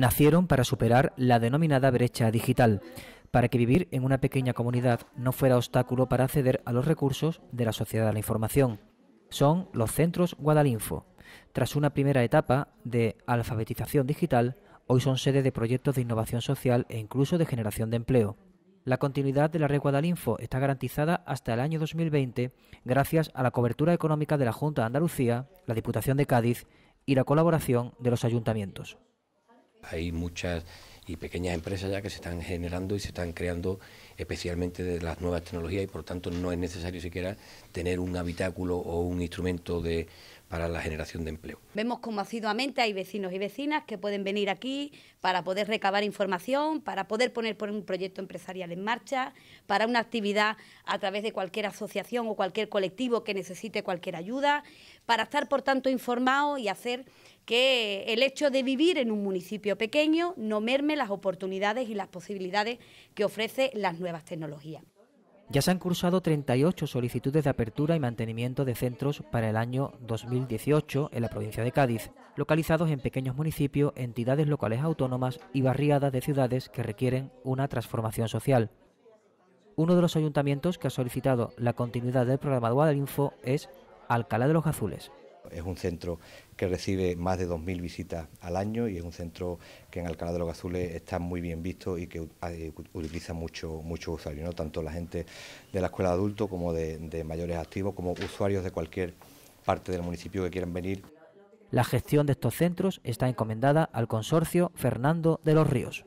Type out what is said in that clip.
nacieron para superar la denominada brecha digital, para que vivir en una pequeña comunidad no fuera obstáculo para acceder a los recursos de la sociedad de la información. Son los centros Guadalinfo. Tras una primera etapa de alfabetización digital, hoy son sede de proyectos de innovación social e incluso de generación de empleo. La continuidad de la red Guadalinfo está garantizada hasta el año 2020 gracias a la cobertura económica de la Junta de Andalucía, la Diputación de Cádiz y la colaboración de los ayuntamientos. Hay muchas y pequeñas empresas ya que se están generando y se están creando especialmente de las nuevas tecnologías y por tanto no es necesario siquiera tener un habitáculo o un instrumento de para la generación de empleo. Vemos como asiduamente hay vecinos y vecinas que pueden venir aquí para poder recabar información, para poder poner un proyecto empresarial en marcha, para una actividad a través de cualquier asociación o cualquier colectivo que necesite cualquier ayuda, para estar por tanto informados y hacer que el hecho de vivir en un municipio pequeño no merme las oportunidades y las posibilidades que ofrece las nuevas tecnologías. Ya se han cursado 38 solicitudes de apertura y mantenimiento de centros para el año 2018 en la provincia de Cádiz, localizados en pequeños municipios, entidades locales autónomas y barriadas de ciudades que requieren una transformación social. Uno de los ayuntamientos que ha solicitado la continuidad del programa de Info es Alcalá de los Azules. Es un centro que recibe más de 2.000 visitas al año y es un centro que en Alcalá de los Gazules está muy bien visto y que eh, utiliza mucho, mucho usuario, ¿no? tanto la gente de la escuela de adultos como de, de mayores activos, como usuarios de cualquier parte del municipio que quieran venir. La gestión de estos centros está encomendada al consorcio Fernando de los Ríos.